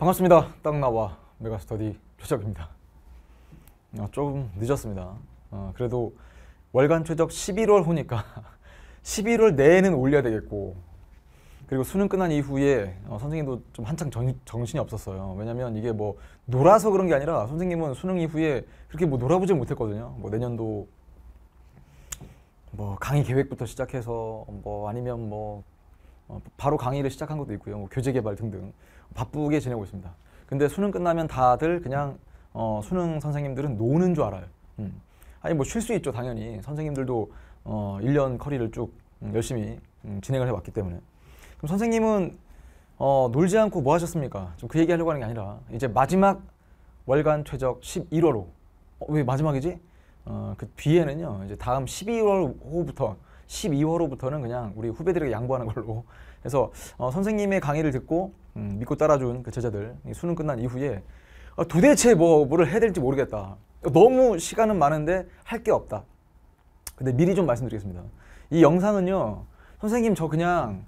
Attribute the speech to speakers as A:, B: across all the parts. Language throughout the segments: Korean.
A: 반갑습니다. 딱 나와 메가스터디 최적입니다. 어, 조금 늦었습니다. 어, 그래도 월간 최적 11월 호니까 11월 내에는 올려야 되겠고 그리고 수능 끝난 이후에 어, 선생님도 좀 한창 정, 정신이 없었어요. 왜냐면 이게 뭐 놀아서 그런 게 아니라 선생님은 수능 이후에 그렇게 뭐 놀아보지 못했거든요. 뭐 내년도 뭐 강의 계획부터 시작해서 뭐 아니면 뭐 어, 바로 강의를 시작한 것도 있고요. 뭐 교재 개발 등등. 바쁘게 지내고 있습니다. 근데 수능 끝나면 다들 그냥 어, 수능 선생님들은 노는 줄 알아요. 음. 아니 뭐 쉴 수 있죠 당연히 선생님들도 어, 1년 커리를 쭉 음, 열심히 음, 진행을 해왔기 때문에 그럼 선생님은 어, 놀지 않고 뭐 하셨습니까? 좀 그 얘기하려고 하는 게 아니라 이제 마지막 월간 최적 11월호 어, 왜 마지막이지? 어, 그 뒤에는요 이제 다음 12월 호부터 12월호부터는 그냥 우리 후배들에게 양보하는 걸로 그래서 어, 선생님의 강의를 듣고 음, 믿고 따라준 그 제자들 수능 끝난 이후에 어, 도대체 뭐 뭐를 해야 될지 모르겠다. 너무 시간은 많은데 할 게 없다. 근데 미리 좀 말씀드리겠습니다. 이 영상은요, 선생님 저 그냥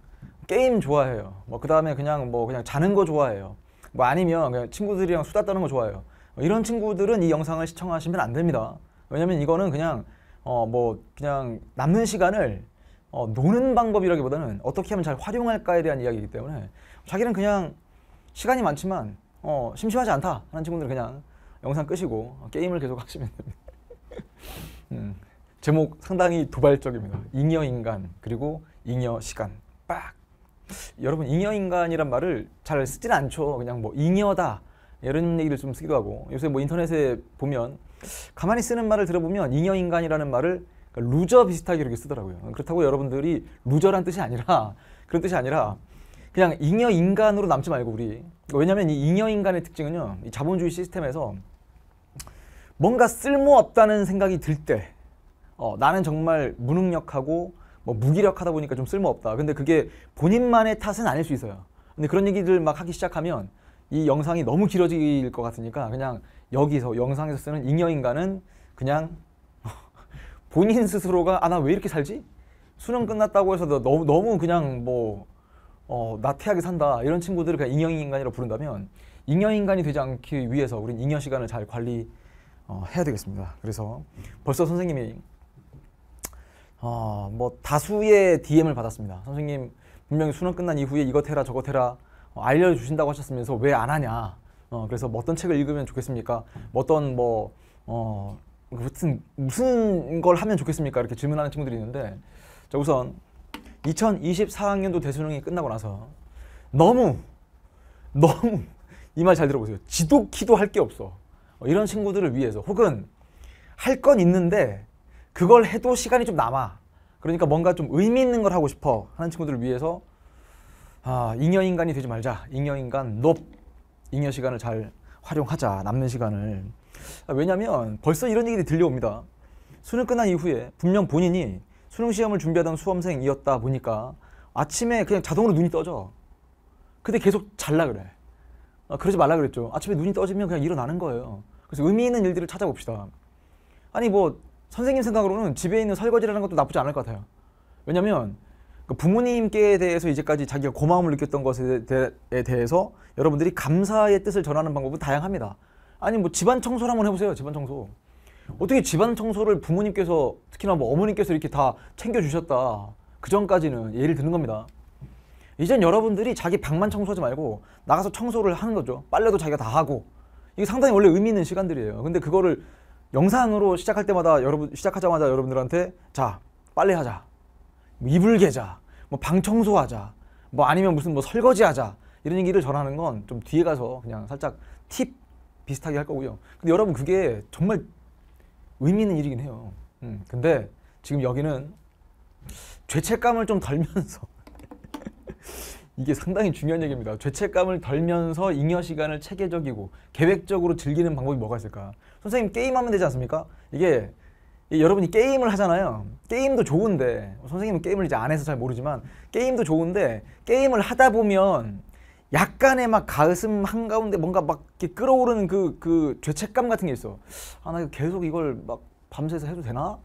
A: 게임 좋아해요. 뭐그 다음에 그냥 뭐 그냥 자는 거 좋아해요. 뭐 아니면 그냥 친구들이랑 수다 떠는 거 좋아해요. 이런 친구들은 이 영상을 시청하시면 안 됩니다. 왜냐면 이거는 그냥 어뭐 그냥 남는 시간을 어, 노는 방법이라기보다는 어떻게 하면 잘 활용할까에 대한 이야기이기 때문에 자기는 그냥 시간이 많지만 어, 심심하지 않다 하는 친구들은 그냥 영상 끄시고 게임을 계속 하시면 됩니다. 음, 제목 상당히 도발적입니다. 잉여 인간 그리고 잉여 시간 빡 여러분 잉여 인간이란 말을 잘 쓰진 않죠. 그냥 뭐 잉여다 이런 얘기를 좀 쓰기도 하고 요새 뭐 인터넷에 보면 가만히 쓰는 말을 들어보면 잉여 인간이라는 말을 그러니까 루저 비슷하게 이렇게 쓰더라고요. 그렇다고 여러분들이 루저란 뜻이 아니라 그런 뜻이 아니라 그냥 잉여 인간으로 남지 말고 우리 왜냐하면 이 잉여 인간의 특징은요 이 자본주의 시스템에서 뭔가 쓸모없다는 생각이 들때 어, 나는 정말 무능력하고 뭐 무기력하다 보니까 좀 쓸모없다. 근데 그게 본인만의 탓은 아닐 수 있어요. 근데 그런 얘기들 막 하기 시작하면 이 영상이 너무 길어질 것 같으니까 그냥 여기서 영상에서 쓰는 잉여 인간은 그냥 본인 스스로가 아 나 왜 이렇게 살지? 수능 끝났다고 해서 너무 너무 그냥 뭐 어, 나태하게 산다 이런 친구들을 그냥 잉여 인간이라 부른다면 잉여 인간이 되지 않기 위해서 우린 잉여 시간을 잘 관리 어, 해야 되겠습니다. 그래서 벌써 선생님이 어, 뭐 다수의 DM을 받았습니다. 선생님 분명히 수능 끝난 이후에 이것 해라 저것 해라 어, 알려주신다고 하셨으면서 왜 안 하냐? 어, 그래서 뭐 어떤 책을 읽으면 좋겠습니까? 뭐 어떤 뭐 어, 무슨 무슨 걸 하면 좋겠습니까? 이렇게 질문하는 친구들이 있는데 자 우선 2024학년도 대수능이 끝나고 나서 너무 너무 이 말 잘 들어보세요. 지독히도 할 게 없어. 어, 이런 친구들을 위해서 혹은 할 건 있는데 그걸 해도 시간이 좀 남아. 그러니까 뭔가 좀 의미 있는 걸 하고 싶어 하는 친구들을 위해서 아, 잉여인간이 되지 말자. 잉여인간 높. 잉여 시간을 잘 활용하자. 남는 시간을. 아, 왜냐하면 벌써 이런 얘기들이 들려옵니다. 수능 끝난 이후에 분명 본인이 수능 시험을 준비하던 수험생이었다 보니까 아침에 그냥 자동으로 눈이 떠져. 근데 계속 잘라 그래. 아, 그러지 말라 그랬죠. 아침에 눈이 떠지면 그냥 일어나는 거예요. 그래서 의미 있는 일들을 찾아봅시다. 아니 뭐 선생님 생각으로는 집에 있는 설거지라는 것도 나쁘지 않을 것 같아요. 왜냐면 그 부모님께 대해서 이제까지 자기가 고마움을 느꼈던 것에 대해서 여러분들이 감사의 뜻을 전하는 방법은 다양합니다. 아니 뭐 집안 청소를 한번 해보세요. 집안 청소. 어떻게 집안 청소를 부모님께서 특히나 뭐 어머님께서 이렇게 다 챙겨주셨다. 그 전까지는 예를 드는 겁니다. 이젠 여러분들이 자기 방만 청소하지 말고 나가서 청소를 하는 거죠. 빨래도 자기가 다 하고. 이게 상당히 원래 의미 있는 시간들이에요. 근데 그거를 영상으로 시작할 때마다 여러분 시작하자마자 여러분들한테 자 빨래하자, 뭐 이불 개자, 뭐 방 청소하자, 뭐 아니면 무슨 뭐 설거지하자 이런 얘기를 전하는 건 좀 뒤에 가서 그냥 살짝 팁 비슷하게 할 거고요. 근데 여러분 그게 정말 의미 있는 일이긴 해요. 음, 근데 지금 여기는 죄책감을 좀 덜면서 이게 상당히 중요한 얘기입니다. 죄책감을 덜면서 잉여 시간을 체계적이고 계획적으로 즐기는 방법이 뭐가 있을까? 선생님 게임하면 되지 않습니까? 이게 여러분이 게임을 하잖아요. 게임도 좋은데 선생님은 게임을 이제 안 해서 잘 모르지만 게임도 좋은데 게임을 하다 보면 약간의 막 가슴 한가운데 뭔가 막 이렇게 끌어오르는 그, 그 죄책감 같은 게 있어. 아, 나 계속 이걸 막 밤새서 해도 되나?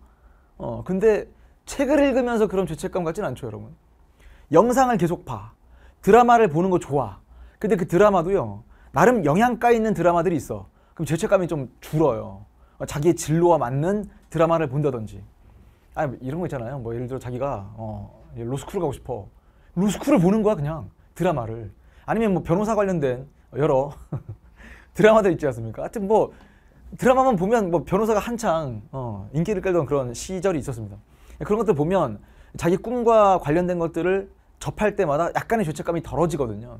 A: 어, 근데 책을 읽으면서 그런 죄책감 같진 않죠, 여러분. 영상을 계속 봐. 드라마를 보는 거 좋아. 근데 그 드라마도요, 나름 영향가 있는 드라마들이 있어. 그럼 죄책감이 좀 줄어요. 어, 자기의 진로와 맞는 드라마를 본다든지. 아 이런 거 있잖아요. 뭐 예를 들어 자기가, 어, 로스쿨 가고 싶어. 로스쿨을 보는 거야, 그냥. 드라마를. 아니면 뭐 변호사 관련된 여러 드라마들 있지 않습니까? 하여튼 뭐 드라마만 보면 뭐 변호사가 한창 어, 인기를 끌던 그런 시절이 있었습니다. 그런 것들 보면 자기 꿈과 관련된 것들을 접할 때마다 약간의 죄책감이 덜어지거든요.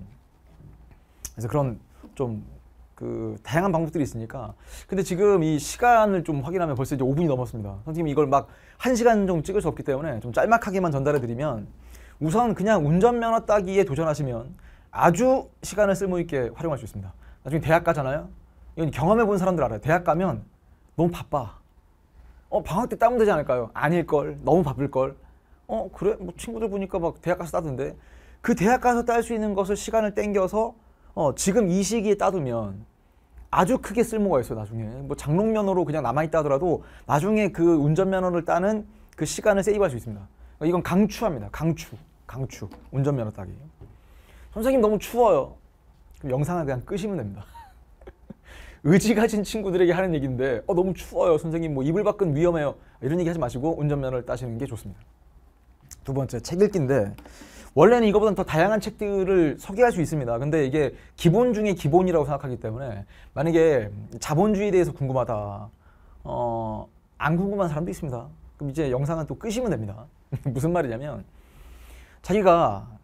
A: 그래서 그런 좀그 다양한 방법들이 있으니까 근데 지금 이 시간을 좀 확인하면 벌써 이제 5분이 넘었습니다. 선생님이 걸막 1시간 정도 찍을 수 없기 때문에 좀 짤막하게만 전달해 드리면 우선 그냥 운전면허 따기에 도전하시면 아주 시간을 쓸모 있게 활용할 수 있습니다. 나중에 대학 가잖아요. 이건 경험해 본 사람들 알아요. 대학 가면 너무 바빠. 어 방학 때 따면 되지 않을까요? 아닐 걸. 너무 바쁠 걸. 어 그래 뭐 친구들 보니까 막 대학 가서 따던데. 그 대학 가서 딸 수 있는 것을 시간을 땡겨서 어 지금 이 시기에 따두면 아주 크게 쓸모가 있어요 나중에 뭐 장롱면허로 그냥 남아있다 하더라도 나중에 그 운전면허를 따는 그 시간을 세이브할 수 있습니다 이건 강추합니다 강추 강추 운전면허 따기 선생님 너무 추워요. 그럼 영상을 그냥 끄시면 됩니다. 의지 가진 친구들에게 하는 얘기인데 어, 너무 추워요 선생님 뭐 이불 밖은 위험해요 이런 얘기 하지 마시고 운전면허를 따시는 게 좋습니다. 두 번째 책 읽기인데 원래는 이거보다더 다양한 책들을 소개할 수 있습니다. 근데 이게 기본 중에 기본이라고 생각하기 때문에 만약에 자본주의에 대해서 궁금하다 어, 안 궁금한 사람도 있습니다. 그럼 이제 영상은 또 끄시면 됩니다. 무슨 말이냐면 자기가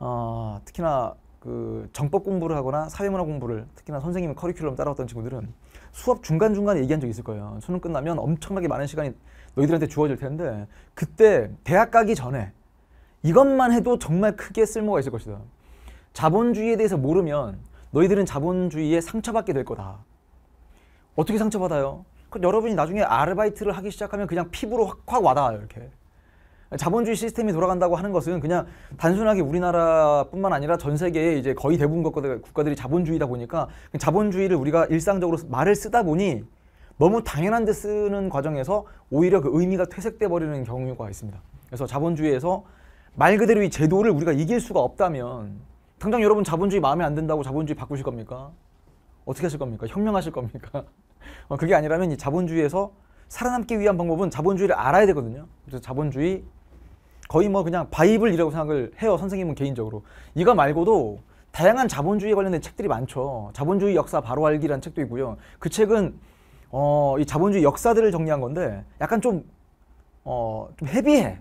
A: 어, 특히나 그 정법 공부를 하거나 사회문화 공부를 특히나 선생님의 커리큘럼 따라왔던 친구들은 수업 중간 중간에 얘기한 적이 있을 거예요. 수능 끝나면 엄청나게 많은 시간이 너희들한테 주어질 텐데 그때 대학 가기 전에 이것만 해도 정말 크게 쓸모가 있을 것이다. 자본주의에 대해서 모르면 너희들은 자본주의에 상처받게 될 거다. 어떻게 상처받아요? 그 여러분이 나중에 아르바이트를 하기 시작하면 그냥 피부로 확, 확 와닿아요, 이렇게. 자본주의 시스템이 돌아간다고 하는 것은 그냥 단순하게 우리나라뿐만 아니라 전 세계에 이제 거의 대부분 국가들이 자본주의다 보니까 그 자본주의를 우리가 일상적으로 말을 쓰다 보니 너무 당연한 데 쓰는 과정에서 오히려 그 의미가 퇴색돼 버리는 경우가 있습니다. 그래서 자본주의에서 말 그대로 이 제도를 우리가 이길 수가 없다면 당장 여러분 자본주의 마음에 안 든다고 자본주의 바꾸실 겁니까? 어떻게 하실 겁니까? 혁명하실 겁니까? 어, 그게 아니라면 이 자본주의에서 살아남기 위한 방법은 자본주의를 알아야 되거든요. 그래서 자본주의 거의 뭐 그냥 바이블이라고 생각을 해요. 선생님은 개인적으로. 이거 말고도 다양한 자본주의에 관련된 책들이 많죠. 자본주의 역사 바로 알기라는 책도 있고요. 그 책은 어, 이 자본주의 역사들을 정리한 건데 약간 좀, 어, 좀 헤비해.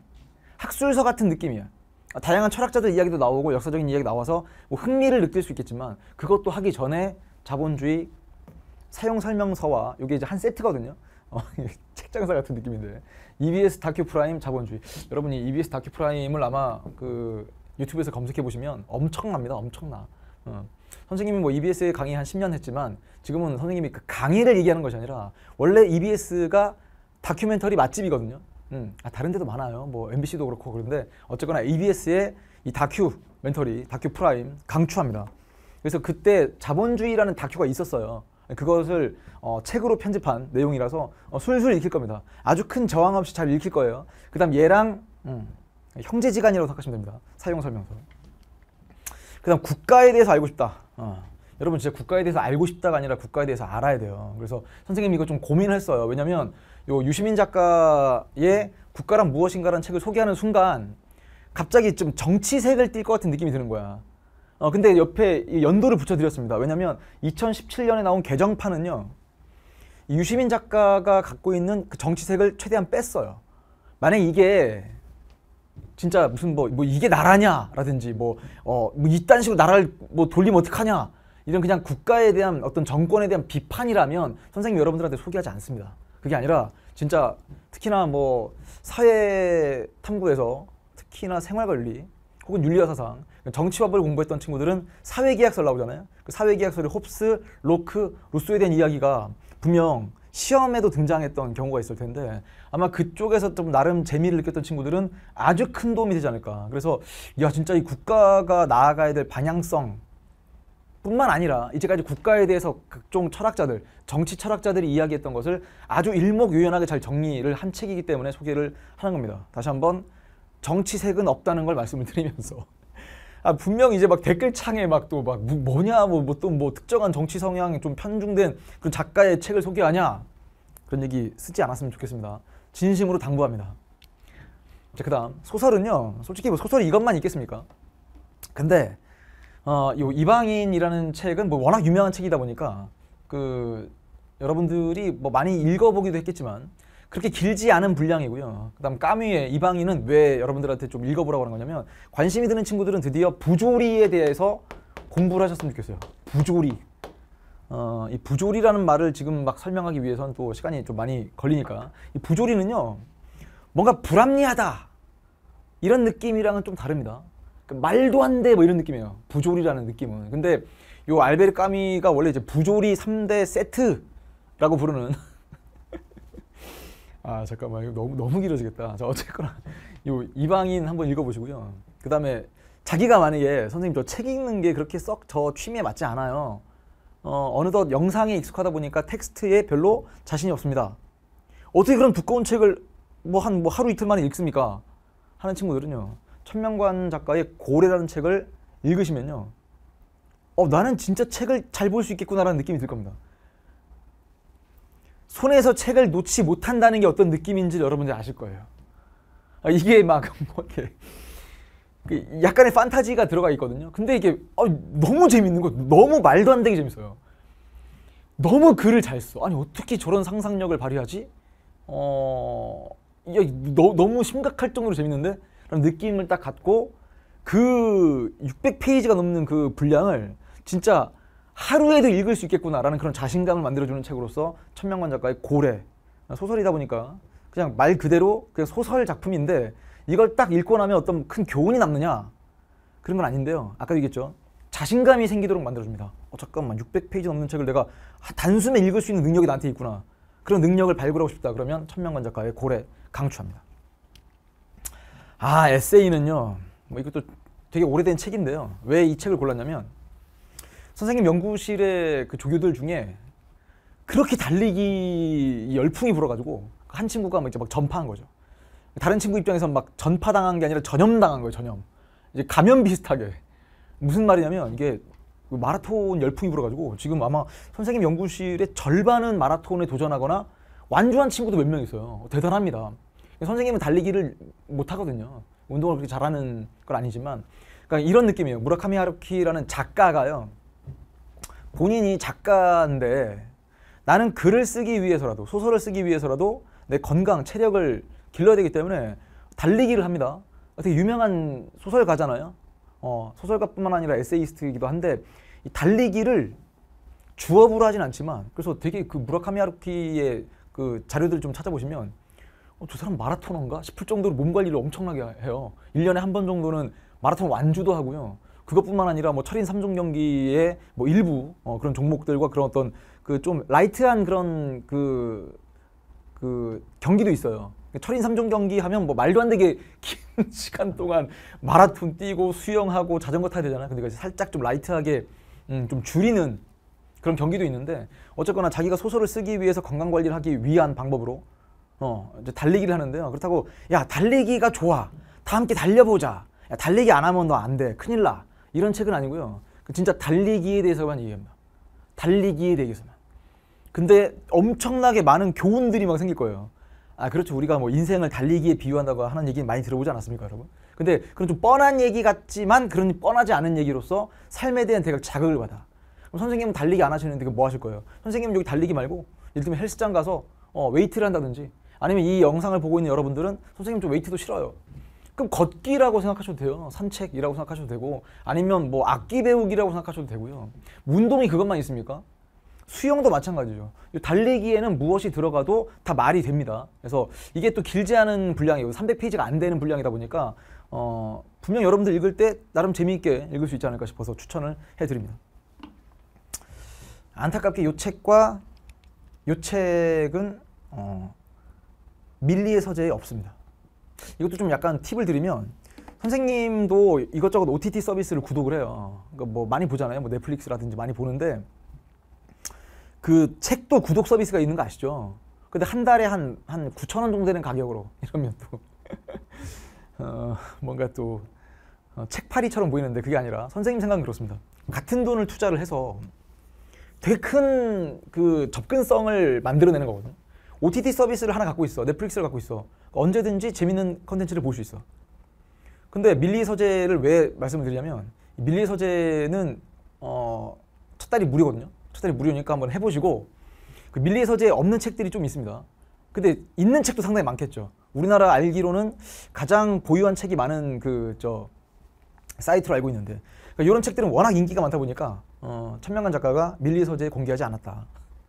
A: 학술서 같은 느낌이야. 다양한 철학자들 이야기도 나오고 역사적인 이야기 나와서 뭐 흥미를 느낄 수 있겠지만 그것도 하기 전에 자본주의 사용 설명서와 이게 이제 한 세트거든요. 어, 책장사 같은 느낌인데 EBS 다큐 프라임 자본주의. 여러분이 EBS 다큐 프라임을 아마 그 유튜브에서 검색해 보시면 엄청납니다. 엄청나. 어. 선생님이 뭐 EBS에 강의 한 10년 했지만 지금은 선생님이 그 강의를 얘기하는 것이 아니라 원래 EBS가 다큐멘터리 맛집이거든요. 음, 아, 다른 데도 많아요. 뭐 MBC도 그렇고 그런데 어쨌거나 EBS의 이 다큐 멘터리, 다큐 프라임 강추합니다. 그래서 그때 자본주의라는 다큐가 있었어요. 그것을 어, 책으로 편집한 내용이라서 어, 술술 읽힐 겁니다. 아주 큰 저항 없이 잘 읽힐 거예요. 그 다음 얘랑 음, 형제지간이라고 생각하시면 됩니다. 사용설명서. 그 다음 국가에 대해서 알고 싶다. 어. 여러분 진짜 국가에 대해서 알고 싶다가 아니라 국가에 대해서 알아야 돼요. 그래서 선생님 이거 이좀 고민했어요. 왜냐면 하요 유시민 작가의 국가란 무엇인가라는 책을 소개하는 순간 갑자기 좀 정치색을 띌 것 같은 느낌이 드는 거야. 어, 근데 옆에 연도를 붙여드렸습니다. 왜냐면 2017년에 나온 개정판은요. 유시민 작가가 갖고 있는 그 정치색을 최대한 뺐어요. 만약 이게 진짜 무슨 뭐, 뭐 이게 나라냐라든지 뭐, 어, 뭐 이딴 식으로 나라를 뭐 돌리면 어떡하냐 이런 그냥 국가에 대한 어떤 정권에 대한 비판이라면 선생님 여러분들한테 소개하지 않습니다. 그게 아니라 진짜 특히나 뭐 사회 탐구에서 특히나 생활 관리 혹은 윤리와 사상 정치법을 공부했던 친구들은 사회계약서 나오잖아요. 그 사회계약서를 홉스, 로크, 루소에 대한 이야기가 분명 시험에도 등장했던 경우가 있을 텐데 아마 그쪽에서 좀 나름 재미를 느꼈던 친구들은 아주 큰 도움이 되지 않을까. 그래서 야 진짜 이 국가가 나아가야 될 방향성 뿐만 아니라 이제까지 국가에 대해서 각종 철학자들, 정치 철학자들이 이야기했던 것을 아주 일목요연하게 잘 정리를 한 책이기 때문에 소개를 하는 겁니다. 다시 한번 정치색은 없다는 걸 말씀을 드리면서 아, 분명 이제 막 댓글창에 막 또 막 뭐, 뭐냐 뭐또뭐 뭐, 뭐 특정한 정치 성향이 좀 편중된 그런 작가의 책을 소개하냐 그런 얘기 쓰지 않았으면 좋겠습니다. 진심으로 당부합니다. 자 그다음 소설은요 솔직히 뭐 소설이 이것만 있겠습니까? 근데 어, 요 이방인이라는 책은 뭐 워낙 유명한 책이다 보니까 그 여러분들이 뭐 많이 읽어보기도 했겠지만 그렇게 길지 않은 분량이고요. 그다음 까미의 이방인은 왜 여러분들한테 좀 읽어보라고 하는 거냐면 관심이 드는 친구들은 드디어 부조리에 대해서 공부를 하셨으면 좋겠어요. 부조리. 어, 이 부조리라는 말을 지금 막 설명하기 위해서는또 시간이 좀 많이 걸리니까 이 부조리는요 뭔가 불합리하다 이런 느낌이랑은 좀 다릅니다. 그 말도 안 돼 뭐 이런 느낌이에요. 부조리라는 느낌은. 근데 요 알베르 까미가 원래 이제 부조리 3대 세트라고 부르는 아 잠깐만 이거 너무 너무 길어지겠다. 자 어쨌거나 요 이방인 한번 읽어보시고요. 그 다음에 자기가 만약에 선생님 저 책 읽는 게 그렇게 썩 저 취미에 맞지 않아요. 어, 어느덧 영상에 익숙하다 보니까 텍스트에 별로 자신이 없습니다. 어떻게 그런 두꺼운 책을 뭐한뭐 뭐 하루 이틀 만에 읽습니까? 하는 친구들은요. 천명관 작가의 고래라는 책을 읽으시면요. 어, 나는 진짜 책을 잘 볼 수 있겠구나라는 느낌이 들 겁니다. 손에서 책을 놓지 못한다는 게 어떤 느낌인지 여러분들 아실 거예요. 아, 이게 막 뭐 이렇게 그 약간의 판타지가 들어가 있거든요. 근데 이게 어, 너무 재밌는 거, 너무 말도 안 되게 재밌어요. 너무 글을 잘 써. 아니 어떻게 저런 상상력을 발휘하지? 어, 너, 무 심각할 정도로 재밌는데? 라는 느낌을 딱 갖고 그 600페이지가 넘는 그 분량을 진짜 하루에도 읽을 수 있겠구나라는 그런 자신감을 만들어주는 책으로서 천명관 작가의 고래 소설이다 보니까 그냥 말 그대로 그냥 소설 작품인데 이걸 딱 읽고 나면 어떤 큰 교훈이 남느냐 그런 건 아닌데요. 아까 얘기했죠. 자신감이 생기도록 만들어줍니다. 어, 잠깐만 600페이지 넘는 책을 내가 아, 단숨에 읽을 수 있는 능력이 나한테 있구나. 그런 능력을 발굴하고 싶다. 그러면 천명관 작가의 고래 강추합니다. 아 에세이는요. 뭐 이것도 되게 오래된 책인데요. 왜 이 책을 골랐냐면 선생님 연구실에그 조교들 중에 그렇게 달리기 열풍이 불어가지고 한 친구가 막 이제 막 전파한 거죠. 다른 친구 입장에선 막 전파당한 게 아니라 전염당한 거예요. 전염. 이제 감염 비슷하게. 무슨 말이냐면 이게 그 마라톤 열풍이 불어가지고 지금 아마 선생님 연구실의 절반은 마라톤에 도전하거나 완주한 친구도 몇 명 있어요. 대단합니다. 선생님은 달리기를 못 하거든요. 운동을 그렇게 잘하는 건 아니지만 그러니까 이런 느낌이에요. 무라카미 하루키라는 작가가요. 본인이 작가인데 나는 글을 쓰기 위해서라도 소설을 쓰기 위해서라도 내 건강, 체력을 길러야 되기 때문에 달리기를 합니다. 되게 유명한 소설가잖아요. 어, 소설가뿐만 아니라 에세이스트이기도 한데 이 달리기를 주업으로 하진 않지만 그래서 되게 그 무라카미 하루키의 그 자료들 좀 찾아보시면 어, 저 사람 마라토너인가 싶을 정도로 몸 관리를 엄청나게 해요. 1년에 한 번 정도는 마라톤 완주도 하고요. 그것뿐만 아니라 뭐 철인 3종 경기의 뭐 일부 어, 그런 종목들과 그런 어떤 그 좀 라이트한 그런 그, 그 경기도 있어요. 철인 3종 경기 하면 뭐 말도 안 되게 긴 시간 동안 마라톤 뛰고 수영하고 자전거 타야 되잖아요. 근데 살짝 좀 라이트하게 음, 좀 줄이는 그런 경기도 있는데 어쨌거나 자기가 소설을 쓰기 위해서 건강 관리를 하기 위한 방법으로 어, 이제 달리기를 하는데요. 그렇다고 야 달리기가 좋아. 다 함께 달려보자. 야, 달리기 안 하면 너 안 돼. 큰일 나. 이런 책은 아니고요. 그 진짜 달리기에 대해서만 얘기합니다. 달리기에 대해서만. 근데 엄청나게 많은 교훈들이 막 생길 거예요. 아 그렇죠. 우리가 뭐 인생을 달리기에 비유한다고 하는 얘기는 많이 들어보지 않았습니까, 여러분? 근데 그런 좀 뻔한 얘기 같지만 그런 뻔하지 않은 얘기로서 삶에 대한 대각 자극을 받아. 그럼 선생님은 달리기 안 하시는데 그뭐 하실 거예요? 선생님은 여기 달리기 말고 예를 들면 헬스장 가서 어, 웨이트를 한다든지 아니면 이 영상을 보고 있는 여러분들은 선생님 좀 웨이트도 싫어요. 그럼 걷기라고 생각하셔도 돼요. 산책이라고 생각하셔도 되고 아니면 뭐 악기 배우기라고 생각하셔도 되고요. 운동이 그것만 있습니까? 수영도 마찬가지죠. 달리기에는 무엇이 들어가도 다 말이 됩니다. 그래서 이게 또 길지 않은 분량이고 300페이지가 안 되는 분량이다 보니까 어, 분명 여러분들 읽을 때 나름 재미있게 읽을 수 있지 않을까 싶어서 추천을 해드립니다. 안타깝게 요 책과 요 책은 어, 밀리의 서재에 없습니다. 이것도 좀 약간 팁을 드리면 선생님도 이것저것 OTT 서비스를 구독을 해요. 그러니까 뭐 많이 보잖아요. 뭐 넷플릭스라든지 많이 보는데 그 책도 구독 서비스가 있는 거 아시죠? 근데 한 달에 한, 한 9천 원 정도 되는 가격으로 이러면 또 어, 뭔가 또 어, 책팔이처럼 보이는데 그게 아니라 선생님 생각은 그렇습니다. 같은 돈을 투자를 해서 되게 큰그 접근성을 만들어내는 거거든. 요 OTT 서비스를 하나 갖고 있어. 넷플릭스를 갖고 있어. 언제든지 재밌는 컨텐츠를 볼 수 있어. 근데 밀리 서재를 왜 말씀을 드리냐면 밀리 서재는 어, 첫 달이 무료거든요. 첫 달이 무료니까 한번 해보시고 그 밀리 서재 없는 책들이 좀 있습니다. 근데 있는 책도 상당히 많겠죠. 우리나라 알기로는 가장 보유한 책이 많은 그 저 사이트로 알고 있는데 그러니까 이런 책들은 워낙 인기가 많다 보니까 어, 천명관 작가가 밀리 서재 공개하지 않았다.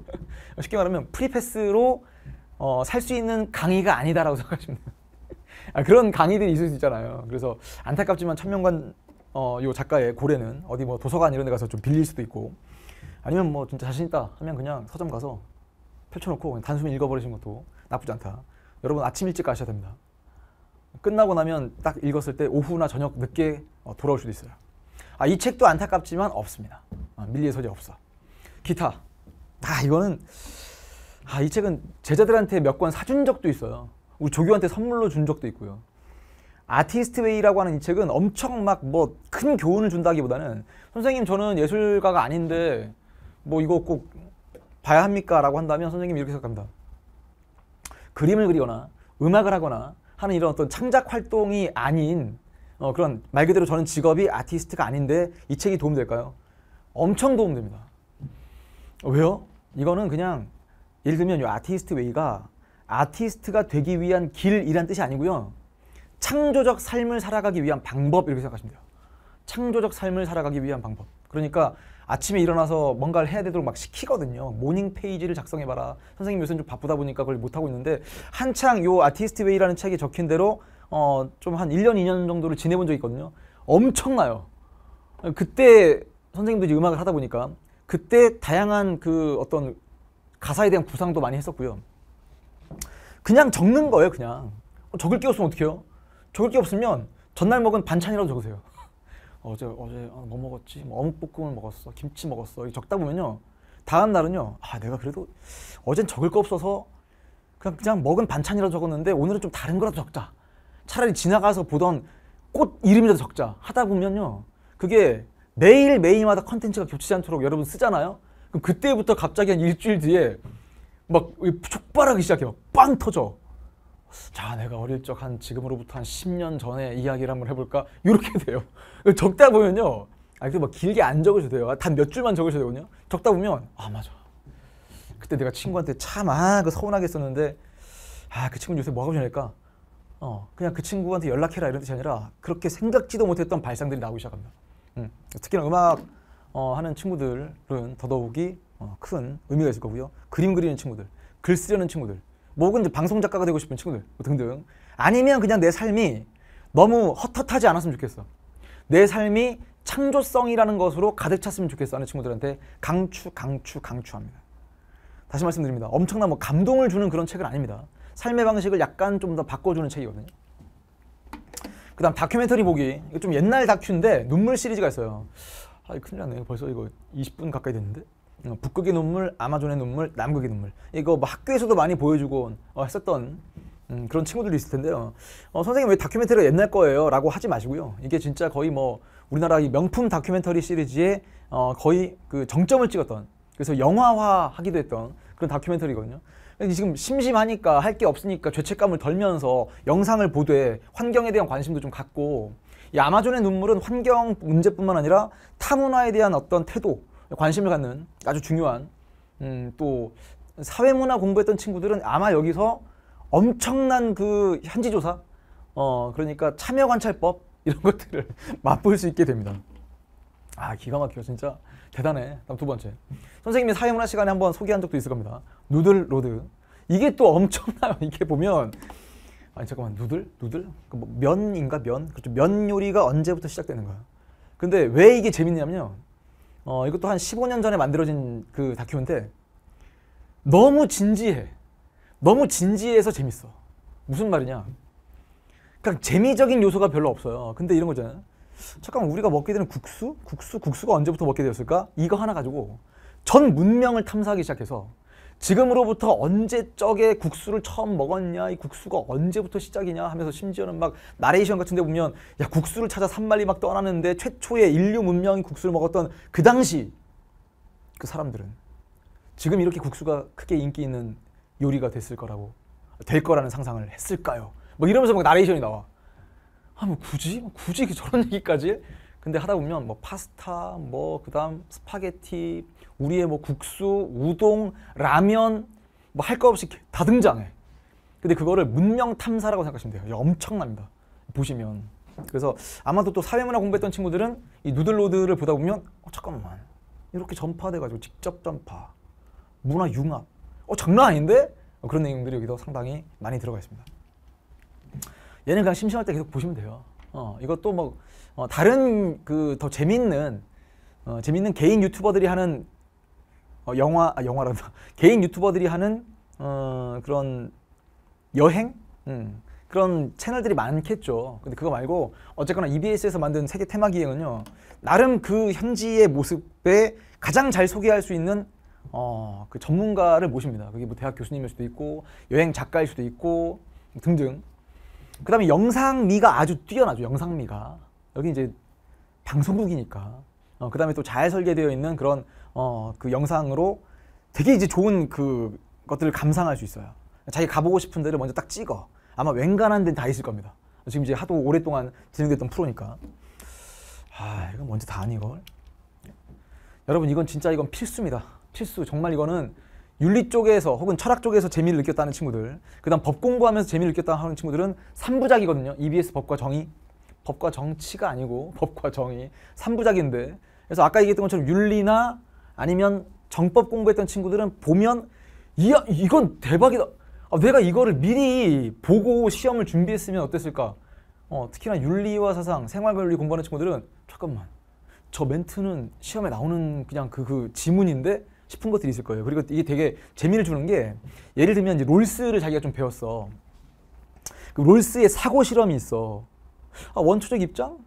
A: 쉽게 말하면 프리패스로 어, 살 수 있는 강의가 아니다라고 생각하시면 돼요. 아, 그런 강의들이 있을 수 있잖아요. 그래서 안타깝지만 천명관 어, 요 작가의 고래는 어디 뭐 도서관 이런 데 가서 좀 빌릴 수도 있고 아니면 뭐 진짜 자신 있다 하면 그냥 서점 가서 펼쳐놓고 그냥 단숨에 읽어버리신 것도 나쁘지 않다. 여러분 아침 일찍 가셔야 됩니다. 끝나고 나면 딱 읽었을 때 오후나 저녁 늦게 어, 돌아올 수도 있어요. 아, 이 책도 안타깝지만 없습니다. 아, 밀리의 소재 없어. 기타. 아, 이거는 아, 이 책은 제자들한테 몇 권 사준 적도 있어요. 우리 조교한테 선물로 준 적도 있고요. 아티스트 웨이라고 하는 이 책은 엄청 막 뭐 큰 교훈을 준다기보다는 선생님 저는 예술가가 아닌데 뭐 이거 꼭 봐야 합니까? 라고 한다면 선생님 이렇게 생각합니다. 그림을 그리거나 음악을 하거나 하는 이런 어떤 창작 활동이 아닌 어, 그런 말 그대로 저는 직업이 아티스트가 아닌데 이 책이 도움될까요? 엄청 도움됩니다. 왜요? 이거는 그냥 예를 들면 이 아티스트 웨이가 아티스트가 되기 위한 길이란 뜻이 아니고요. 창조적 삶을 살아가기 위한 방법 이렇게 생각하시면 돼요. 창조적 삶을 살아가기 위한 방법. 그러니까 아침에 일어나서 뭔가를 해야 되도록 막 시키거든요. 모닝 페이지를 작성해봐라. 선생님 요새는 좀 바쁘다 보니까 그걸 못하고 있는데 한창 요 아티스트 웨이라는 책에 적힌 대로 어, 좀 한 1년, 2년 정도를 지내본 적이 있거든요. 엄청나요. 그때 선생님들이 음악을 하다 보니까 그때 다양한 그 어떤 가사에 대한 구상도 많이 했었고요. 그냥 적는 거예요, 그냥. 어, 적을 게 없으면 어떡해요? 적을 게 없으면 전날 먹은 반찬이라도 적으세요. 어제 어제 어, 뭐 먹었지? 뭐 어묵볶음을 먹었어, 김치 먹었어. 적다 보면요, 다음 날은요, 아 내가 그래도 어젠 적을 거 없어서 그냥 그냥 먹은 반찬이라도 적었는데 오늘은 좀 다른 거라도 적자. 차라리 지나가서 보던 꽃 이름이라도 적자. 하다 보면요, 그게 매일 매일마다 컨텐츠가 겹치지 않도록 여러분 쓰잖아요. 그럼 그때부터 갑자기 한 일주일 뒤에 막 촉발하기 시작해. 막빵 터져. 자, 내가 어릴 적 한 지금으로부터 한 10년 전에 이야기를 한번 해볼까? 이렇게 돼요. 적다 보면요. 아, 근데 막 길게 안 적으셔도 돼요. 아, 단몇 줄만 적으셔도 되거든요. 적다 보면, 아, 맞아. 그때 내가 친구한테 참, 아, 그 서운하게 했었는데, 아, 그친구 요새 뭐하고 지낼까? 어, 그냥 그 친구한테 연락해라 이런 뜻이 아니라 그렇게 생각지도 못했던 발상들이 나오기 시작합니다. 음, 특히나 음악 어, 하는 친구들은 더더욱이 어, 큰 의미가 있을 거고요. 그림 그리는 친구들, 글 쓰려는 친구들, 뭐근 이제 방송 작가가 되고 싶은 친구들 뭐 등등. 아니면 그냥 내 삶이 너무 헛헛하지 않았으면 좋겠어. 내 삶이 창조성이라는 것으로 가득 찼으면 좋겠어 하는 친구들한테 강추, 강추, 강추합니다. 다시 말씀드립니다. 엄청난 뭐 감동을 주는 그런 책은 아닙니다. 삶의 방식을 약간 좀 더 바꿔주는 책이거든요. 그다음 다큐멘터리 보기. 이거 좀 옛날 다큐인데 눈물 시리즈가 있어요. 아 큰일 났네 벌써 이거 20분 가까이 됐는데 어, 북극의 눈물, 아마존의 눈물, 남극의 눈물 이거 뭐 학교에서도 많이 보여주고 어, 했었던 음, 그런 친구들도 있을 텐데요. 어, 선생님 왜 다큐멘터리가 옛날 거예요? 라고 하지 마시고요. 이게 진짜 거의 뭐 우리나라 이 명품 다큐멘터리 시리즈의 어, 거의 그 정점을 찍었던 그래서 영화화 하기도 했던 그런 다큐멘터리거든요. 지금 심심하니까 할 게 없으니까 죄책감을 덜면서 영상을 보되 환경에 대한 관심도 좀 갖고 이 아마존의 눈물은 환경 문제뿐만 아니라 타문화에 대한 어떤 태도, 관심을 갖는 아주 중요한 음, 또 사회문화 공부했던 친구들은 아마 여기서 엄청난 그 현지조사, 어, 그러니까 참여관찰법 이런 것들을 맛볼 수 있게 됩니다. 아 기가 막혀 진짜 대단해. 다음 두 번째 선생님이 사회문화 시간에 한번 소개한 적도 있을 겁니다. 누들 로드 이게 또 엄청나요. 이게 보면 아니 잠깐만 누들 누들 그 뭐 면인가 면 그렇죠 면 요리가 언제부터 시작되는 거야 근데 왜 이게 재밌냐면요 어 이것도 한 15년 전에 만들어진 그 다큐인데 너무 진지해 너무 진지해서 재밌어 무슨 말이냐 그냥 재미적인 요소가 별로 없어요 근데 이런 거잖아요 잠깐만 우리가 먹게 되는 국수 국수 국수가 언제부터 먹게 되었을까 이거 하나 가지고 전 문명을 탐사하기 시작해서 지금으로부터 언제 적에 국수를 처음 먹었냐 이 국수가 언제부터 시작이냐 하면서 심지어는 막 나레이션 같은 데 보면 야 국수를 찾아 산말리 막 떠나는데 최초의 인류 문명이 국수를 먹었던 그 당시 그 사람들은 지금 이렇게 국수가 크게 인기 있는 요리가 됐을 거라고 될 거라는 상상을 했을까요? 뭐 이러면서 막 나레이션이 나와. 아 뭐 굳이 뭐 굳이 저런 얘기까지 근데 하다 보면 뭐 파스타, 뭐 그다음 스파게티, 우리의 뭐 국수, 우동, 라면 뭐 할 거 없이 다 등장해. 근데 그거를 문명 탐사라고 생각하시면 돼요. 엄청납니다. 보시면. 그래서 아마도 또 사회문화 공부했던 친구들은 이 누들로드를 보다 보면 어 잠깐만 이렇게 전파돼가지고 직접 전파, 문화 융합, 어 장난 아닌데? 어, 그런 내용들이 여기서 상당히 많이 들어가 있습니다. 얘는 그냥 심심할 때 계속 보시면 돼요. 어, 이것도 뭐 어, 다른 그 더 재밌는 어, 재밌는 개인 유튜버들이 하는 어, 영화 아, 영화란다 개인 유튜버들이 하는 어, 그런 여행 음, 그런 채널들이 많겠죠. 근데 그거 말고 어쨌거나 EBS에서 만든 세계 테마 기획은요 나름 그 현지의 모습에 가장 잘 소개할 수 있는 어, 그 전문가를 모십니다. 그게 뭐 대학 교수님일 수도 있고 여행 작가일 수도 있고 등등. 그다음에 영상미가 아주 뛰어나죠. 영상미가. 여기 이제 방송국이니까 어, 그다음에 또 잘 설계되어 있는 그런 어, 그 영상으로 되게 이제 좋은 그 것들을 감상할 수 있어요. 자기 가보고 싶은 데를 먼저 딱 찍어. 아마 웬간한 데는 다 있을 겁니다. 지금 이제 하도 오랫동안 진행됐던 프로니까. 아, 이건 먼저 다 아니걸. 여러분, 이건 진짜 이건 필수입니다. 필수. 정말 이거는 윤리 쪽에서 혹은 철학 쪽에서 재미를 느꼈다는 친구들, 그 다음 법 공부하면서 재미를 느꼈다는 친구들은 3부작이거든요. EBS 법과 정의. 법과 정치가 아니고 법과 정의 삼부작인데 그래서 아까 얘기했던 것처럼 윤리나 아니면 정법 공부했던 친구들은 보면 이야 이건 대박이다 아, 내가 이거를 미리 보고 시험을 준비했으면 어땠을까 어, 특히나 윤리와 사상 생활윤리 공부하는 친구들은 잠깐만 저 멘트는 시험에 나오는 그냥 그, 그 지문인데 싶은 것들이 있을 거예요 그리고 이게 되게 재미를 주는 게 예를 들면 이제 롤스를 자기가 좀 배웠어 그 롤스의 사고 실험이 있어 아, 원초적 입장?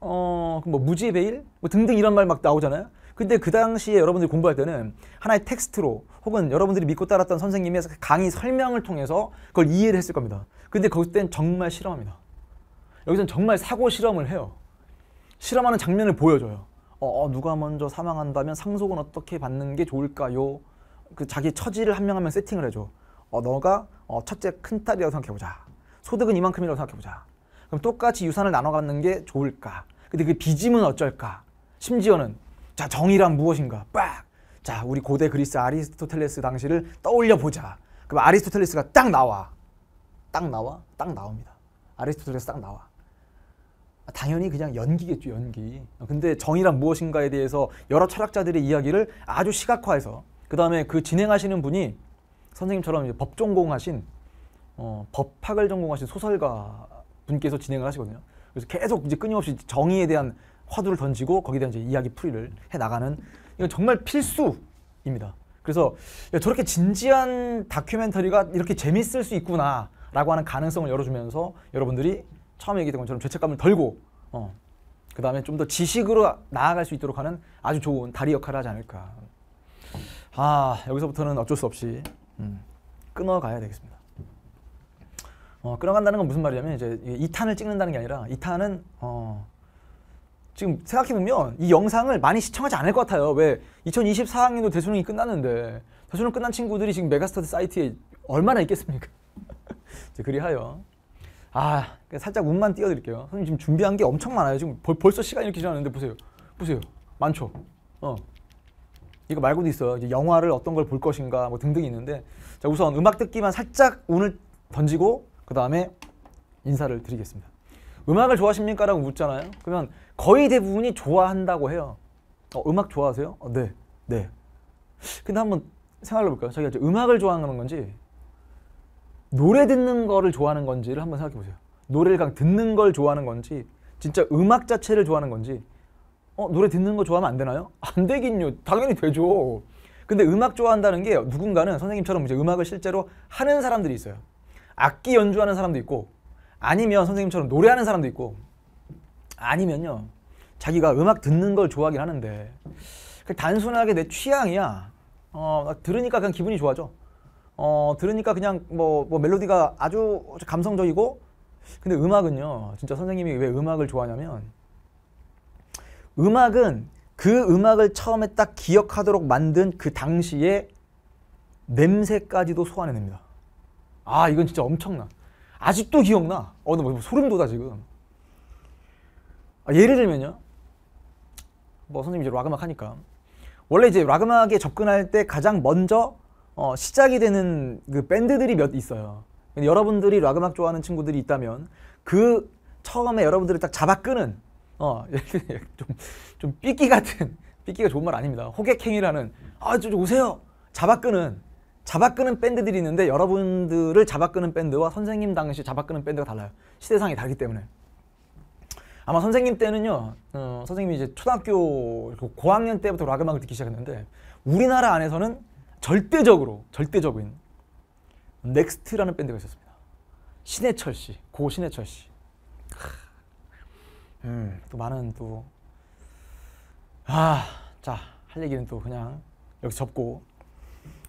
A: 어, 뭐 무지의 베일? 뭐 등등 이런 말 막 나오잖아요. 근데 그 당시에 여러분들이 공부할 때는 하나의 텍스트로 혹은 여러분들이 믿고 따랐던 선생님의 강의 설명을 통해서 그걸 이해를 했을 겁니다. 근데 그땐 정말 실험합니다. 여기서는 정말 사고 실험을 해요. 실험하는 장면을 보여줘요. 어, 어, 누가 먼저 사망한다면 상속은 어떻게 받는 게 좋을까요? 그 자기 처지를 한 명 한 명 세팅을 해줘. 어, 너가 어, 첫째 큰 딸이라고 생각해보자. 소득은 이만큼이라고 생각해보자. 그럼 똑같이 유산을 나눠 갖는 게 좋을까? 근데 그 비짐은 어쩔까? 심지어는 자 정의란 무엇인가? 빡! 자 우리 고대 그리스 아리스토텔레스 당시를 떠올려 보자. 그럼 아리스토텔레스가 딱 나와. 딱 나와? 딱 나옵니다. 아리스토텔레스 딱 나와. 아, 당연히 그냥 연기겠죠, 연기. 어, 근데 정의란 무엇인가에 대해서 여러 철학자들의 이야기를 아주 시각화해서 그 다음에 그 진행하시는 분이 선생님처럼 법전공하신 어, 법학을 전공하신 소설가 분께서 진행을 하시거든요. 그래서 계속 이제 끊임없이 정의에 대한 화두를 던지고 거기에 대한 이제 이야기 풀이를 해 나가는 이건 정말 필수입니다. 그래서 저렇게 진지한 다큐멘터리가 이렇게 재밌을 수 있구나라고 하는 가능성을 열어주면서 여러분들이 처음 얘기했던 것처럼 죄책감을 덜고 어, 그 다음에 좀 더 지식으로 나아갈 수 있도록 하는 아주 좋은 다리 역할을 하지 않을까. 아 여기서부터는 어쩔 수 없이 음, 끊어가야 되겠습니다. 어, 끌어간다는 건 무슨 말이냐면 이제 이탄을 찍는다는 게 아니라 이탄은 어, 지금 생각해보면 이 영상을 많이 시청하지 않을 것 같아요. 왜 2024학년도 대수능이 끝났는데 대수능 끝난 친구들이 지금 메가스터드 사이트에 얼마나 있겠습니까? 그리하여 아 살짝 운만 띄워드릴게요. 선생님 지금 준비한 게 엄청 많아요. 지금 벌, 써 시간이 이렇게 지났는데 보세요. 보세요. 많죠? 어. 이거 말고도 있어요. 이제 영화를 어떤 걸 볼 것인가 뭐등등 있는데 자 우선 음악 듣기만 살짝 운을 던지고 그 다음에 인사를 드리겠습니다. 음악을 좋아하십니까? 라고 묻잖아요. 그러면 거의 대부분이 좋아한다고 해요. 어, 음악 좋아하세요? 어, 네. 네. 근데 한번 생각해 볼까요? 자기가 음악을 좋아하는 건지 노래 듣는 거를 좋아하는 건지를 한번 생각해 보세요. 노래를 그냥 듣는 걸 좋아하는 건지 진짜 음악 자체를 좋아하는 건지 어, 노래 듣는 거 좋아하면 안 되나요? 안 되긴요. 당연히 되죠. 근데 음악 좋아한다는 게 누군가는 선생님처럼 이제 음악을 실제로 하는 사람들이 있어요. 악기 연주하는 사람도 있고 아니면 선생님처럼 노래하는 사람도 있고 아니면요 자기가 음악 듣는 걸 좋아하긴 하는데 단순하게 내 취향이야 어, 들으니까 그냥 기분이 좋아져 어, 들으니까 그냥 뭐, 뭐 멜로디가 아주 감성적이고 근데 음악은요 진짜 선생님이 왜 음악을 좋아하냐면 음악은 그 음악을 처음에 딱 기억하도록 만든 그당시에 냄새까지도 소환해냅니다 아 이건 진짜 엄청나. 아직도 기억나. 어나 뭐, 소름 돋아 지금. 아, 예를 들면요. 뭐 선생님 이제 락음악 하니까 원래 이제 락음악에 접근할 때 가장 먼저 어, 시작이 되는 그 밴드들이 몇 있어요. 근데 여러분들이 락음악 좋아하는 친구들이 있다면 그 처음에 여러분들을 딱 잡아 끄는 어, 좀, 좀 삐끼 같은 삐끼가 좋은 말 아닙니다. 호객행위라는 아저 오세요 잡아 끄는 잡아끄는 밴드들이 있는데 여러분들을 잡아끄는 밴드와 선생님 당시 잡아끄는 밴드가 달라요. 시대상이 다르기 때문에. 아마 선생님 때는요, 어, 선생님이 이제 초등학교 그 고학년 때부터 락음악을 듣기 시작했는데 우리나라 안에서는 절대적으로, 절대적인 넥스트라는 밴드가 있었습니다. 신해철 씨, 고 신해철 씨. 음, 또 많은 또, 아, 자, 할 얘기는 또 그냥 여기 접고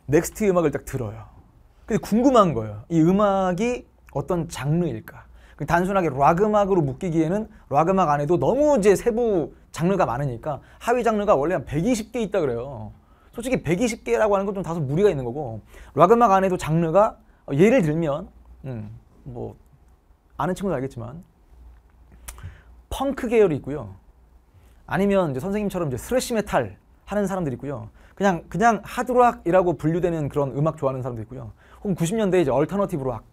A: 넥스트 음악을 딱 들어요. 근데 궁금한 거예요. 이 음악이 어떤 장르일까? 그 단순하게 락 음악으로 묶이기에는 락 음악 안에도 너무 이제 세부 장르가 많으니까 하위 장르가 원래 한 120개 있다 그래요. 솔직히 120개라고 하는 건 좀 다소 무리가 있는 거고 락 음악 안에도 장르가 예를 들면 음, 뭐 아는 친구는 알겠지만 펑크 계열이 있고요. 아니면 이제 선생님처럼 이제 스레시 메탈 하는 사람들이 있고요. 그냥 그냥 하드락이라고 분류되는 그런 음악 좋아하는 사람도 있고요. 혹은 90년대 이제 얼터너티브 락.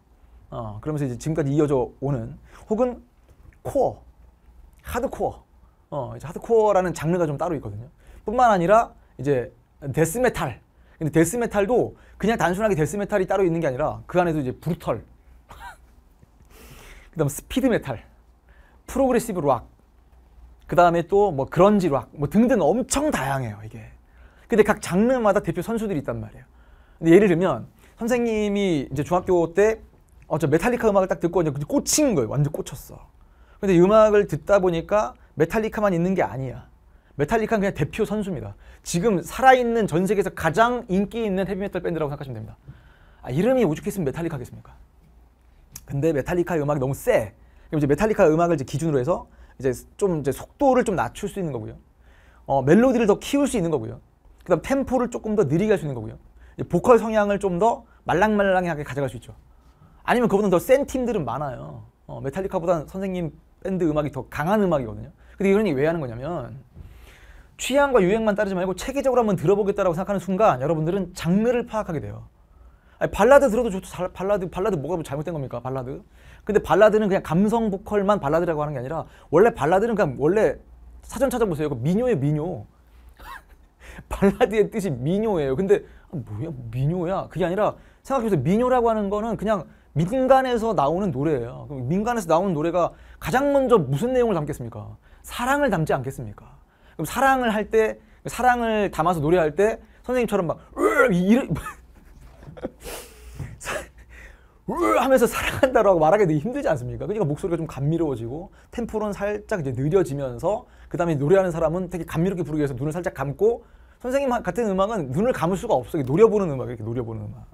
A: 어, 그러면서 이제 지금까지 이어져 오는 혹은 코어, 하드코어. 어, 이제 하드코어라는 장르가 좀 따로 있거든요. 뿐만 아니라 이제 데스메탈. 근데 데스메탈도 그냥 단순하게 데스메탈이 따로 있는 게 아니라 그 안에도 이제 브루털. 그다음 스피드메탈. 프로그레시브 락. 그다음에 또 뭐 그런지 락. 뭐 등등 엄청 다양해요, 이게. 근데 각 장르마다 대표 선수들이 있단 말이에요. 근데 예를 들면 선생님이 이제 중학교 때 어, 저 메탈리카 음악을 딱 듣고 이제 꽂힌 거예요. 완전 꽂혔어. 근데 이 음악을 듣다 보니까 메탈리카만 있는 게 아니야. 메탈리카는 그냥 대표 선수입니다. 지금 살아있는 전 세계에서 가장 인기 있는 헤비메탈 밴드라고 생각하시면 됩니다. 아, 이름이 오죽했으면 메탈리카겠습니까? 근데 메탈리카 음악이 너무 쎄. 그럼 이제 메탈리카 음악을 이제 기준으로 해서 이제 좀 이제 속도를 좀 낮출 수 있는 거고요. 어, 멜로디를 더 키울 수 있는 거고요. 그다음 템포를 조금 더 느리게 할 수 있는 거고요. 보컬 성향을 좀 더 말랑말랑하게 가져갈 수 있죠. 아니면 그보다 더 센 팀들은 많아요. 어, 메탈리카보다 는 선생님 밴드 음악이 더 강한 음악이거든요. 근데 이런 얘기 왜 하는 거냐면 취향과 유행만 따르지 말고 체계적으로 한번 들어보겠다라고 생각하는 순간 여러분들은 장르를 파악하게 돼요. 아니, 발라드 들어도 좋죠. 잘, 발라드 발라드 뭐가 잘못된 겁니까? 발라드. 근데 발라드는 그냥 감성 보컬만 발라드라고 하는 게 아니라 원래 발라드는 그냥 원래 사전 찾아보세요. 그 민요예요, 민요. 발라드의 뜻이 민요예요 근데 아, 뭐야 민요야 그게 아니라 생각해보세요. 민요라고 하는 거는 그냥 민간에서 나오는 노래예요. 그럼 민간에서 나오는 노래가 가장 먼저 무슨 내용을 담겠습니까? 사랑을 담지 않겠습니까? 그럼 사랑을 할 때, 사랑을 담아서 노래할 때 선생님처럼 막 이런 하면서 사랑한다라고 말하기 도 힘들지 않습니까? 그러니까 목소리가 좀 감미로워지고 템포는 살짝 이제 느려지면서 그다음에 노래하는 사람은 되게 감미롭게 부르기 위해서 눈을 살짝 감고 선생님 같은 음악은 눈을 감을 수가 없어. 노려보는 음악, 이렇게 노려보는 음악.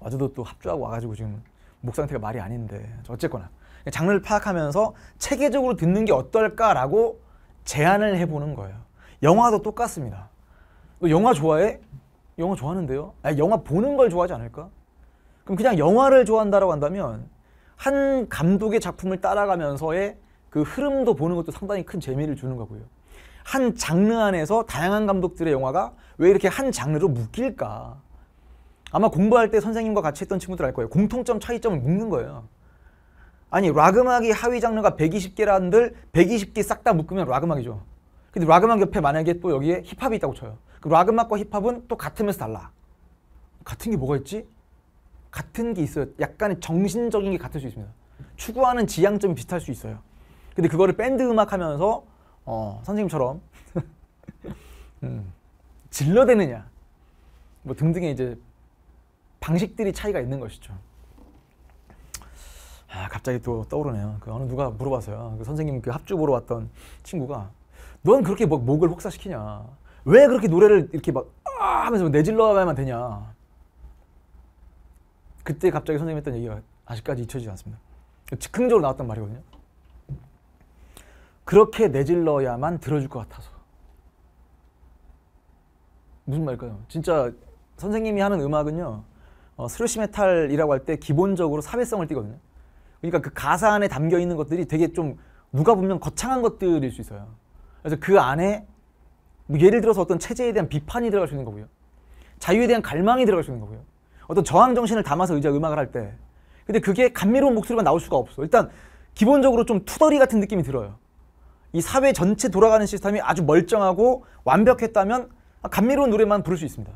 A: 와주도 또 합주하고 와가지고 지금 목 상태가 말이 아닌데 어쨌거나 장르를 파악하면서 체계적으로 듣는 게 어떨까라고 제안을 해보는 거예요. 영화도 똑같습니다. 너 영화 좋아해? 영화 좋아하는데요. 아니, 영화 보는 걸 좋아하지 않을까? 그럼 그냥 영화를 좋아한다라고 한다면 한 감독의 작품을 따라가면서의 그 흐름도 보는 것도 상당히 큰 재미를 주는 거고요. 한 장르 안에서 다양한 감독들의 영화가 왜 이렇게 한 장르로 묶일까? 아마 공부할 때 선생님과 같이 했던 친구들 알 거예요. 공통점 차이점을 묶는 거예요. 아니 락음악이 하위 장르가 120개라는들 120개 싹 다 묶으면 락음악이죠. 근데 락음악 옆에 만약에 또 여기에 힙합이 있다고 쳐요. 그 락음악과 힙합은 또 같으면서 달라. 같은 게 뭐가 있지? 같은 게 있어요. 약간의 정신적인 게 같을 수 있습니다. 추구하는 지향점이 비슷할 수 있어요. 근데 그거를 밴드 음악 하면서 어, 선생님처럼 음, 질러대느냐 뭐 등등의 이제 방식들이 차이가 있는 것이죠. 아, 갑자기 또 떠오르네요. 그 어느 누가 물어봐서요. 그 선생님 그 합주 보러 왔던 친구가 넌 그렇게 뭐 목을 혹사시키냐? 왜 그렇게 노래를 이렇게 막아 하면서 내질러야만 되냐? 그때 갑자기 선생님 했던 얘기가 아직까지 잊혀지지 않습니다. 즉흥적으로 나왔던 말이거든요. 그렇게 내질러야만 들어줄 것 같아서. 무슨 말일까요? 진짜 선생님이 하는 음악은요. 어, 스루시 메탈이라고 할 때 기본적으로 사회성을 띠거든요. 그러니까 그 가사 안에 담겨 있는 것들이 되게 좀 누가 보면 거창한 것들일 수 있어요. 그래서 그 안에 뭐 예를 들어서 어떤 체제에 대한 비판이 들어갈 수 있는 거고요. 자유에 대한 갈망이 들어갈 수 있는 거고요. 어떤 저항 정신을 담아서 의자 음악을 할 때. 근데 그게 감미로운 목소리가 나올 수가 없어. 일단 기본적으로 좀 투덜이 같은 느낌이 들어요. 이 사회 전체 돌아가는 시스템이 아주 멀쩡하고 완벽했다면 감미로운 노래만 부를 수 있습니다.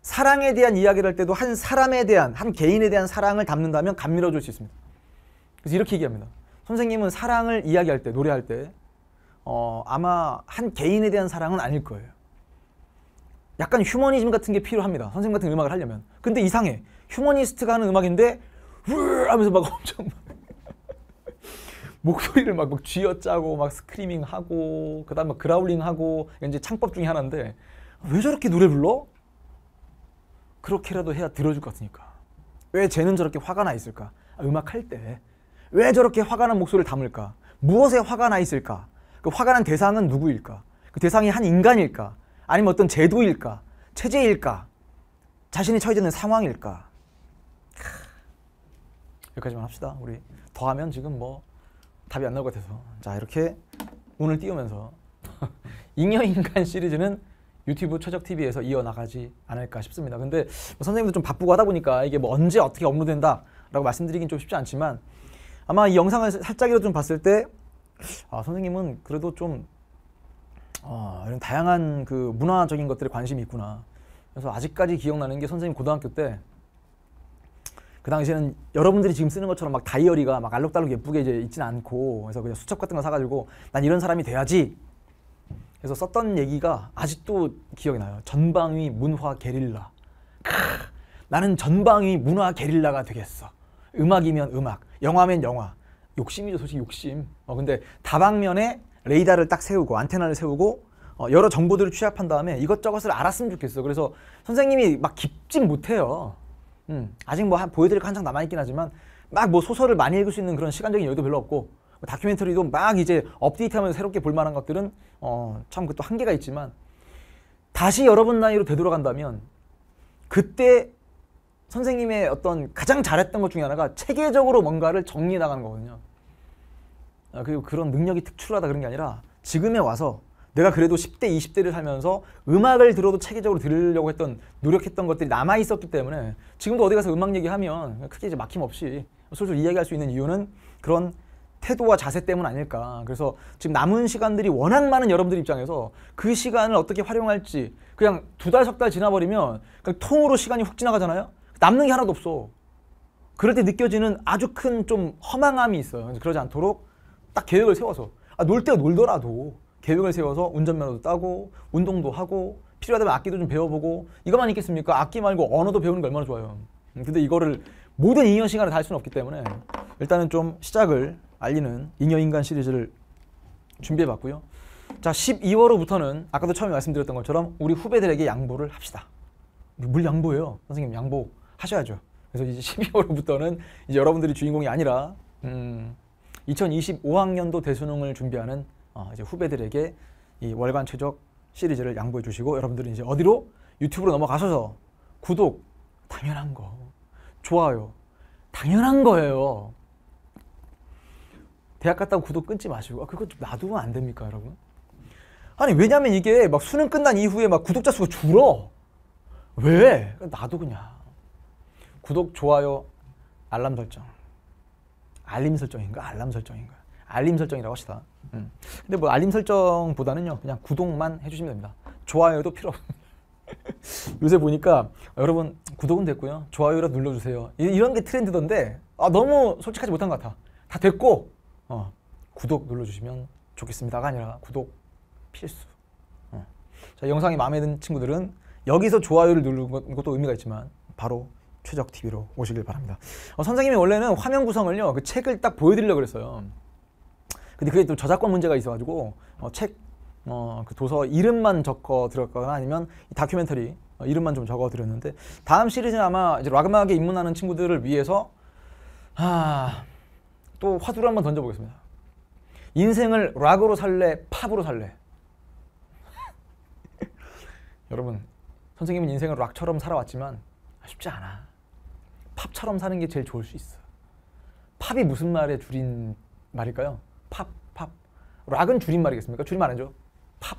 A: 사랑에 대한 이야기를 할 때도 한 사람에 대한 한 개인에 대한 사랑을 담는다면 감미로워질 수 있습니다. 그래서 이렇게 얘기합니다. 선생님은 사랑을 이야기할 때 노래할 때 어, 아마 한 개인에 대한 사랑은 아닐 거예요. 약간 휴머니즘 같은 게 필요합니다. 선생님 같은 음악을 하려면. 근데 이상해. 휴머니스트가 하는 음악인데 으 하면서 막 엄청 막 목소리를 막, 막 쥐어짜고 막 스크리밍 하고 그다음 에 그라울링 하고 이제 창법 중에 하나인데 왜 저렇게 노래 불러? 그렇게라도 해야 들어줄 것 같으니까. 왜 쟤는 저렇게 화가 나 있을까? 아, 음악 할 때 왜 저렇게 화가 난 목소리를 담을까? 무엇에 화가 나 있을까? 그 화가 난 대상은 누구일까? 그 대상이 한 인간일까? 아니면 어떤 제도일까? 체제일까? 자신이 처해져 있는 상황일까? 여기까지만 합시다. 우리 더하면 지금 뭐 답이 안 나올 것 같아서 자 이렇게 오을 띄우면서 잉여인간 시리즈는 유튜브 최적 TV에서 이어나가지 않을까 싶습니다. 근데 뭐 선생님도 좀 바쁘고 하다 보니까 이게 뭐 언제 어떻게 업로드된다라고 말씀드리긴 좀 쉽지 않지만 아마 이 영상을 살짝이라도 좀 봤을 때 아, 선생님은 그래도 좀 아, 이런 다양한 그 문화적인 것들에 관심이 있구나. 그래서 아직까지 기억나는 게 선생님 고등학교 때그 당시에는 여러분들이 지금 쓰는 것처럼 막 다이어리가 막 알록달록 예쁘게 이제 있진 않고 그래서 그냥 수첩 같은 거 사가지고 난 이런 사람이 돼야지 그래서 썼던 얘기가 아직도 기억이 나요. 전방위 문화 게릴라. 크, 나는 전방위 문화 게릴라가 되겠어. 음악이면 음악, 영화면 영화. 욕심이죠, 솔직히 욕심. 어, 근데 다방면에 레이더를 딱 세우고 안테나를 세우고 어, 여러 정보들을 취합한 다음에 이것저것을 알았으면 좋겠어. 그래서 선생님이 막 깊진 못해요. 음, 아직 뭐 보여드릴 거 한창 남아있긴 하지만 막 뭐 소설을 많이 읽을 수 있는 그런 시간적인 여유도 별로 없고 뭐 다큐멘터리도 막 이제 업데이트하면서 새롭게 볼 만한 것들은 어, 참 그것도 한계가 있지만 다시 여러분 나이로 되돌아간다면 그때 선생님의 어떤 가장 잘했던 것 중에 하나가 체계적으로 뭔가를 정리해 나가는 거거든요. 아, 그리고 그런 능력이 특출하다 그런 게 아니라 지금에 와서 내가 그래도 10대, 20대를 살면서 음악을 들어도 체계적으로 들으려고 했던 노력했던 것들이 남아 있었기 때문에 지금도 어디 가서 음악 얘기하면 크게 이제 막힘 없이 솔솔 이야기할 수 있는 이유는 그런 태도와 자세 때문 아닐까. 그래서 지금 남은 시간들이 워낙 많은 여러분들 입장에서 그 시간을 어떻게 활용할지 그냥 두 달, 석 달 지나버리면 그냥 통으로 시간이 훅 지나가잖아요. 남는 게 하나도 없어. 그럴 때 느껴지는 아주 큰 좀 허망함이 있어요. 그러지 않도록 딱 계획을 세워서 아, 놀때가 놀더라도 계획을 세워서 운전면허도 따고 운동도 하고 필요하다면 악기도 좀 배워보고 이것만 있겠습니까? 악기 말고 언어도 배우는 게 얼마나 좋아요. 음, 근데 이거를 모든 인연 시간을 다할 수는 없기 때문에 일단은 좀 시작을 알리는 인여 인간 시리즈를 준비해봤고요. 자1 2월부터는 아까도 처음에 말씀드렸던 것처럼 우리 후배들에게 양보를 합시다. 물 양보예요. 선생님 양보하셔야죠. 그래서 이제 1 2월부터는 이제 여러분들이 주인공이 아니라 음, 2025학년도 대수능을 준비하는 어, 이제 후배들에게 이 월간 최적 시리즈를 양보해 주시고 여러분들은 이제 어디로 유튜브로 넘어가셔서 구독 당연한 거 좋아요 당연한 거예요. 대학 갔다고 구독 끊지 마시고 아, 그거 좀 놔두면 안 됩니까 여러분? 아니 왜냐면 이게 막 수능 끝난 이후에 막 구독자 수가 줄어 왜? 나도 그냥 구독 좋아요 알람 설정 알림 설정인가 알람 설정인가 알림 설정이라고 합시다. 음. 근데 뭐 알림 설정보다는요. 그냥 구독만 해주시면 됩니다. 좋아요도 필요 없습니다. 요새 보니까 여러분 구독은 됐고요. 좋아요라 눌러주세요. 이런 게 트렌드던데 아, 너무 솔직하지 못한 것 같아. 다 됐고 어, 구독 눌러주시면 좋겠습니다가 아니라 구독 필수. 어. 자 영상이 마음에 드는 친구들은 여기서 좋아요를 누르는 것도 의미가 있지만 바로 최적 TV로 오시길 바랍니다. 어, 선생님이 원래는 화면 구성을요 그 책을 딱 보여드리려고 그랬어요. 근데 그게 또 저작권 문제가 있어가지고 어, 책, 어, 그 도서 이름만 적어 들었거나 아니면 다큐멘터리 어, 이름만 좀 적어 드렸는데 다음 시리즈는 아마 이제 라그마하게 입문하는 친구들을 위해서 아, 또 화두를 한번 던져보겠습니다. 인생을 락으로 살래, 팝으로 살래. 여러분, 선생님은 인생을 락처럼 살아왔지만 쉽지 않아. 팝처럼 사는 게 제일 좋을 수 있어. 팝이 무슨 말의 줄인 말일까요? 팝, 팝. 락은 줄임말이겠습니까? 줄임말 아니죠? 팝.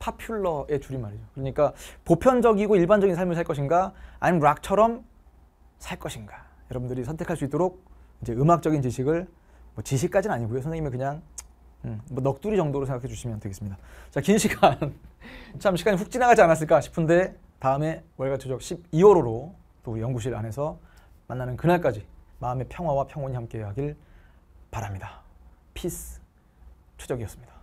A: 파퓰러의 줄임말이죠. 그러니까 보편적이고 일반적인 삶을 살 것인가 아니면 락처럼 살 것인가 여러분들이 선택할 수 있도록 이제 음악적인 지식을 뭐 지식까지는 아니고요. 선생님이 그냥 음, 뭐 넋두리 정도로 생각해 주시면 되겠습니다. 자, 긴 시간 참 시간이 훅 지나가지 않았을까 싶은데 다음에 월가 추적 12월호로 또 우리 연구실 안에서 만나는 그날까지 마음의 평화와 평온이 함께하길 바랍니다. 피스 추적이었습니다.